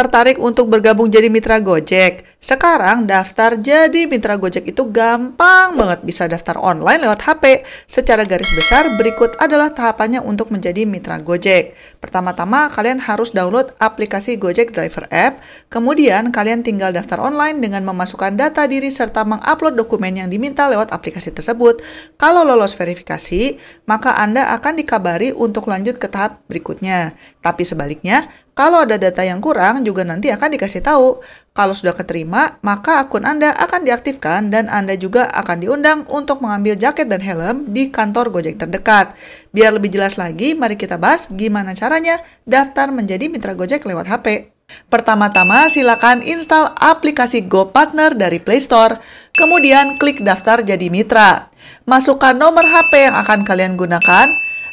Tertarik untuk bergabung jadi mitra Gojek? Sekarang daftar jadi mitra Gojek itu gampang banget bisa daftar online lewat HP. Secara garis besar berikut adalah tahapannya untuk menjadi mitra Gojek. Pertama-tama kalian harus download aplikasi Gojek Driver App, kemudian kalian tinggal daftar online dengan memasukkan data diri serta mengupload dokumen yang diminta lewat aplikasi tersebut. Kalau lolos verifikasi, maka Anda akan dikabari untuk lanjut ke tahap berikutnya. Tapi sebaliknya, kalau ada data yang kurang juga nanti akan dikasih tahu. Kalau sudah keterima, maka akun Anda akan diaktifkan dan Anda juga akan diundang untuk mengambil jaket dan helm di kantor Gojek terdekat. Biar lebih jelas lagi, mari kita bahas gimana caranya daftar menjadi mitra Gojek lewat HP. Pertama-tama, silakan install aplikasi GoPartner dari Play Store. Kemudian klik daftar jadi mitra. Masukkan nomor HP yang akan kalian gunakan,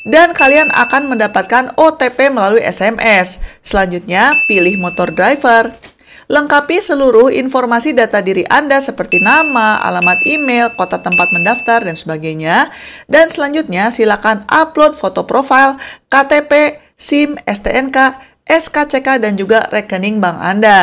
dan kalian akan mendapatkan OTP melalui SMS. Selanjutnya, pilih motor driver. Lengkapi seluruh informasi data diri Anda seperti nama, alamat email, kota tempat mendaftar, dan sebagainya. Dan selanjutnya, silakan upload foto profil, KTP, SIM, STNK, SKCK, dan juga rekening bank Anda.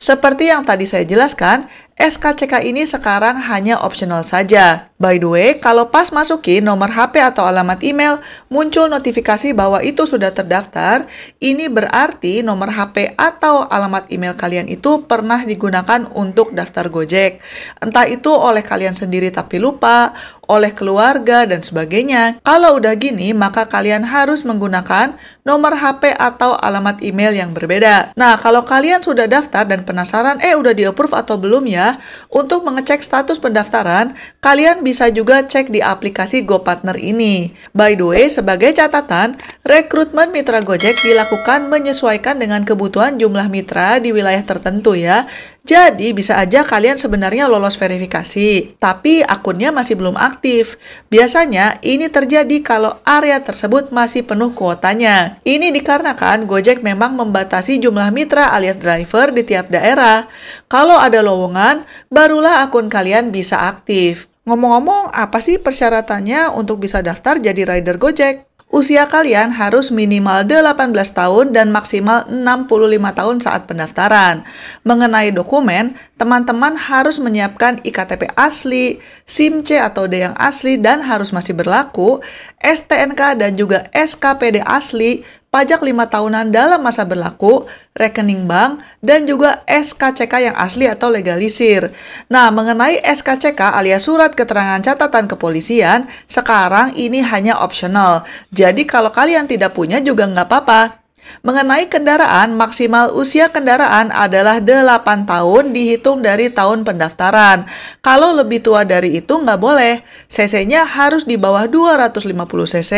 Seperti yang tadi saya jelaskan, SKCK ini sekarang hanya optional saja. By the way, kalau pas masukin nomor HP atau alamat email, muncul notifikasi bahwa itu sudah terdaftar, ini berarti nomor HP atau alamat email kalian itu pernah digunakan untuk daftar Gojek. Entah itu oleh kalian sendiri tapi lupa, oleh keluarga, dan sebagainya. Kalau udah gini, maka kalian harus menggunakan nomor HP atau alamat email yang berbeda. Nah, kalau kalian sudah daftar dan penasaran, eh udah di-approve atau belum ya, untuk mengecek status pendaftaran, kalian bisa juga cek di aplikasi GoPartner ini. By the way, sebagai catatan, Rekrutmen mitra Gojek dilakukan menyesuaikan dengan kebutuhan jumlah mitra di wilayah tertentu ya. Jadi bisa aja kalian sebenarnya lolos verifikasi, tapi akunnya masih belum aktif. Biasanya ini terjadi kalau area tersebut masih penuh kuotanya. Ini dikarenakan Gojek memang membatasi jumlah mitra alias driver di tiap daerah. Kalau ada lowongan, barulah akun kalian bisa aktif. Ngomong-ngomong, apa sih persyaratannya untuk bisa daftar jadi rider Gojek? Usia kalian harus minimal 18 tahun dan maksimal 65 tahun saat pendaftaran. Mengenai dokumen, teman-teman harus menyiapkan IKTP asli, SIM C atau D yang asli dan harus masih berlaku, STNK dan juga SKPD asli, pajak lima tahunan dalam masa berlaku, rekening bank, dan juga SKCK yang asli atau legalisir. Nah, mengenai SKCK alias surat keterangan catatan kepolisian, sekarang ini hanya opsional. Jadi kalau kalian tidak punya juga nggak apa-apa, Mengenai kendaraan, maksimal usia kendaraan adalah 8 tahun dihitung dari tahun pendaftaran. Kalau lebih tua dari itu nggak boleh. CC-nya harus di bawah 250 cc,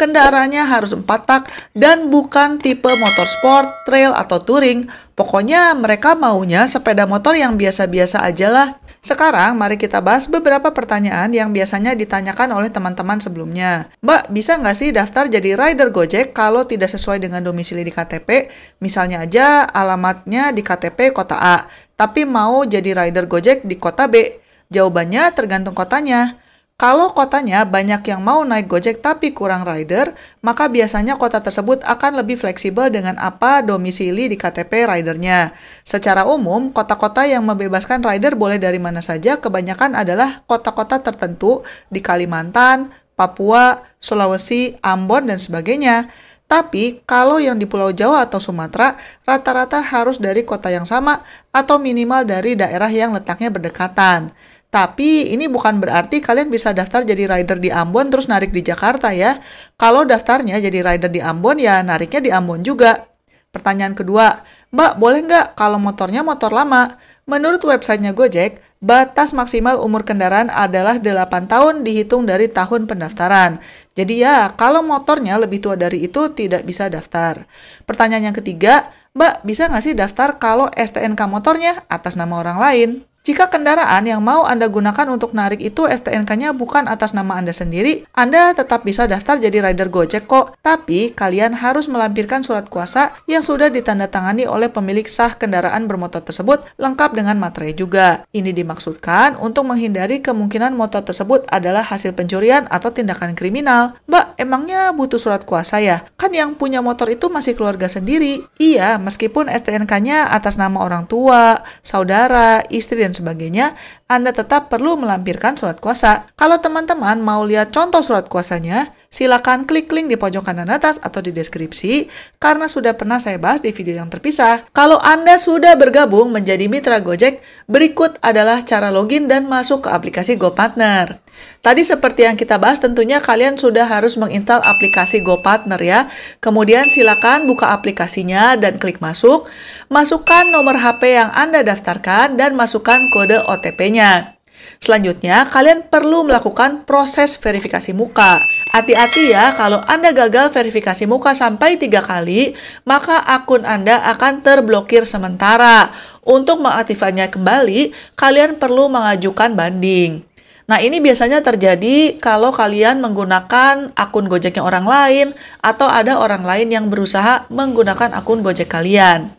kendaraannya harus 4 tak, dan bukan tipe motor sport, trail, atau touring. Pokoknya mereka maunya sepeda motor yang biasa-biasa aja lah. Sekarang mari kita bahas beberapa pertanyaan yang biasanya ditanyakan oleh teman-teman sebelumnya. Mbak, bisa nggak sih daftar jadi rider Gojek kalau tidak sesuai dengan domisili di KTP? Misalnya aja alamatnya di KTP kota A, tapi mau jadi rider Gojek di kota B. Jawabannya tergantung kotanya. Kalau kotanya banyak yang mau naik Gojek tapi kurang rider, maka biasanya kota tersebut akan lebih fleksibel dengan apa domisili di KTP ridernya. Secara umum, kota-kota yang membebaskan rider boleh dari mana saja, kebanyakan adalah kota-kota tertentu di Kalimantan, Papua, Sulawesi, Ambon, dan sebagainya. Tapi kalau yang di Pulau Jawa atau Sumatera, rata-rata harus dari kota yang sama atau minimal dari daerah yang letaknya berdekatan. Tapi ini bukan berarti kalian bisa daftar jadi rider di Ambon terus narik di Jakarta ya. Kalau daftarnya jadi rider di Ambon ya nariknya di Ambon juga. Pertanyaan kedua, Mbak boleh nggak kalau motornya motor lama? Menurut websitenya Gojek, batas maksimal umur kendaraan adalah 8 tahun dihitung dari tahun pendaftaran. Jadi ya, kalau motornya lebih tua dari itu tidak bisa daftar. Pertanyaan yang ketiga, Mbak bisa nggak sih daftar kalau STNK motornya atas nama orang lain? Jika kendaraan yang mau Anda gunakan untuk narik itu STNK-nya bukan atas nama Anda sendiri, Anda tetap bisa daftar jadi rider Gojek kok. Tapi, kalian harus melampirkan surat kuasa yang sudah ditandatangani oleh pemilik sah kendaraan bermotor tersebut lengkap dengan materai juga. Ini dimaksudkan untuk menghindari kemungkinan motor tersebut adalah hasil pencurian atau tindakan kriminal. Mbak, emangnya butuh surat kuasa ya? Kan yang punya motor itu masih keluarga sendiri. Iya, meskipun STNK-nya atas nama orang tua, saudara, istri, dan dan sebagainya, Anda tetap perlu melampirkan surat kuasa. Kalau teman-teman mau lihat contoh surat kuasanya, silakan klik link di pojok kanan atas atau di deskripsi karena sudah pernah saya bahas di video yang terpisah. Kalau Anda sudah bergabung menjadi mitra Gojek, berikut adalah cara login dan masuk ke aplikasi GoPartner. Tadi seperti yang kita bahas tentunya kalian sudah harus menginstal aplikasi GoPartner ya. Kemudian silakan buka aplikasinya dan klik masuk. Masukkan nomor HP yang Anda daftarkan dan masukkan kode OTP-nya. Selanjutnya, kalian perlu melakukan proses verifikasi muka. Hati-hati ya, kalau Anda gagal verifikasi muka sampai tiga kali, maka akun Anda akan terblokir sementara. Untuk mengaktifkannya kembali, kalian perlu mengajukan banding. Nah, ini biasanya terjadi kalau kalian menggunakan akun Gojeknya orang lain atau ada orang lain yang berusaha menggunakan akun Gojek kalian.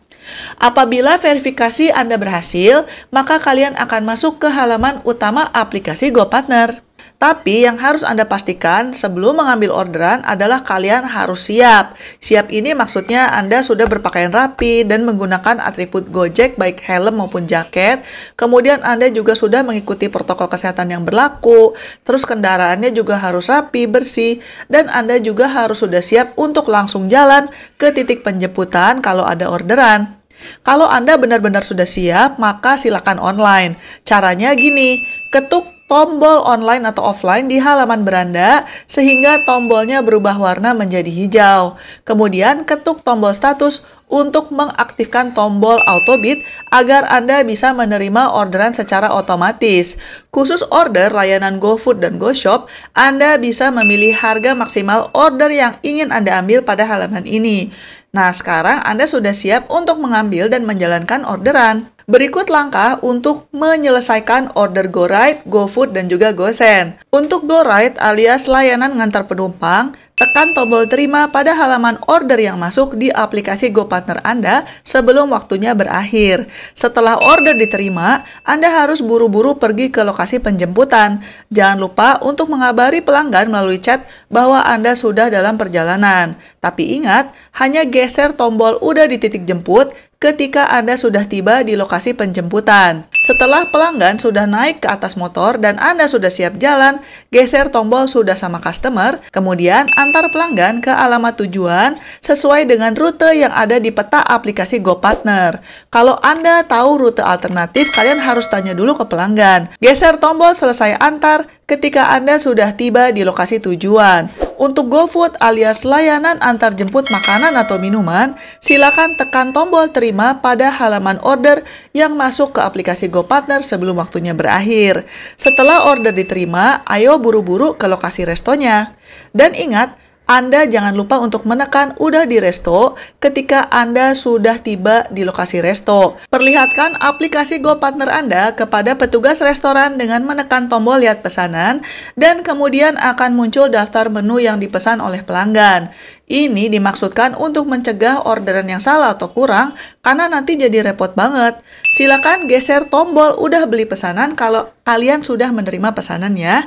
Apabila verifikasi Anda berhasil, maka kalian akan masuk ke halaman utama aplikasi GoPartner. Tapi yang harus Anda pastikan sebelum mengambil orderan adalah kalian harus siap. Siap ini maksudnya Anda sudah berpakaian rapi dan menggunakan atribut Gojek baik helm maupun jaket. Kemudian Anda juga sudah mengikuti protokol kesehatan yang berlaku. Terus kendaraannya juga harus rapi, bersih dan Anda juga harus sudah siap untuk langsung jalan ke titik penjemputan kalau ada orderan. Kalau Anda benar-benar sudah siap, maka silakan online. Caranya gini, ketuk tombol online atau offline di halaman beranda sehingga tombolnya berubah warna menjadi hijau. Kemudian ketuk tombol status untuk mengaktifkan tombol auto bid agar Anda bisa menerima orderan secara otomatis. Khusus order layanan GoFood dan GoShop, Anda bisa memilih harga maksimal order yang ingin Anda ambil pada halaman ini. Nah, sekarang Anda sudah siap untuk mengambil dan menjalankan orderan. Berikut langkah untuk menyelesaikan order GoRide, GoFood, dan juga GoSend. Untuk GoRide alias layanan ngantar penumpang, tekan tombol terima pada halaman order yang masuk di aplikasi GoPartner Anda sebelum waktunya berakhir. Setelah order diterima, Anda harus buru-buru pergi ke lokasi penjemputan. Jangan lupa untuk mengabari pelanggan melalui chat bahwa Anda sudah dalam perjalanan. Tapi ingat, hanya geser tombol udah di titik jemput ketika Anda sudah tiba di lokasi penjemputan. Setelah pelanggan sudah naik ke atas motor dan Anda sudah siap jalan, geser tombol sudah sama customer, kemudian antar pelanggan ke alamat tujuan sesuai dengan rute yang ada di peta aplikasi GoPartner. Kalau Anda tahu rute alternatif, kalian harus tanya dulu ke pelanggan. Geser tombol selesai antar ketika Anda sudah tiba di lokasi tujuan. Untuk GoFood alias layanan antar jemput makanan atau minuman, silakan tekan tombol terima pada halaman order yang masuk ke aplikasi GoPartner sebelum waktunya berakhir. Setelah order diterima, ayo buru-buru ke lokasi restonya. Dan ingat, anda jangan lupa untuk menekan udah di resto ketika Anda sudah tiba di lokasi resto. Perlihatkan aplikasi GoPartner Anda kepada petugas restoran dengan menekan tombol lihat pesanan dan kemudian akan muncul daftar menu yang dipesan oleh pelanggan. Ini dimaksudkan untuk mencegah orderan yang salah atau kurang karena nanti jadi repot banget. Silakan geser tombol udah beli pesanan kalau kalian sudah menerima pesanannya.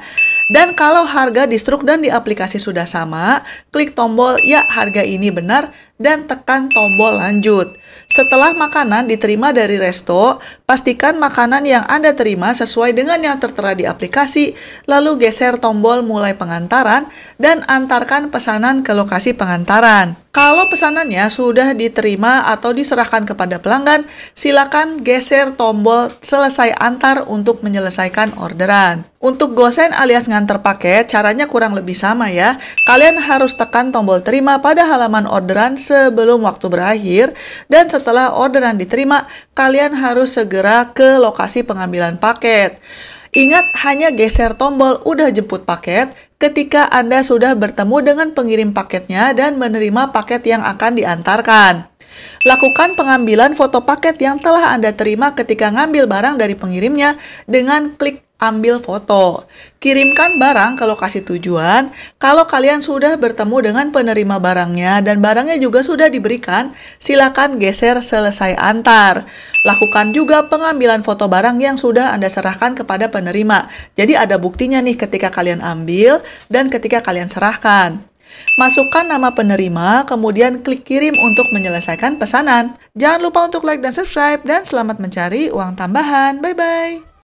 Dan kalau harga di struk dan di aplikasi sudah sama, klik tombol ya harga ini benar dan tekan tombol lanjut. Setelah makanan diterima dari resto, pastikan makanan yang Anda terima sesuai dengan yang tertera di aplikasi, lalu geser tombol mulai pengantaran dan antarkan pesanan ke lokasi pengantaran. Kalau pesanannya sudah diterima atau diserahkan kepada pelanggan, silakan geser tombol selesai antar untuk menyelesaikan orderan. Untuk gosen alias nganter paket, caranya kurang lebih sama ya. Kalian harus tekan tombol terima pada halaman orderan sebelum waktu berakhir, dan setelah orderan diterima, kalian harus segera ke lokasi pengambilan paket. Ingat, hanya geser tombol udah jemput paket ketika Anda sudah bertemu dengan pengirim paketnya dan menerima paket yang akan diantarkan. Lakukan pengambilan foto paket yang telah Anda terima ketika ngambil barang dari pengirimnya dengan klik ambil foto. Kirimkan barang ke lokasi tujuan kalau kalian sudah bertemu dengan penerima barangnya dan barangnya juga sudah diberikan, silakan geser selesai antar. Lakukan juga pengambilan foto barang yang sudah Anda serahkan kepada penerima. Jadi ada buktinya nih ketika kalian ambil dan ketika kalian serahkan. Masukkan nama penerima, kemudian klik kirim untuk menyelesaikan pesanan. Jangan lupa untuk like dan subscribe, dan selamat mencari uang tambahan. Bye-bye.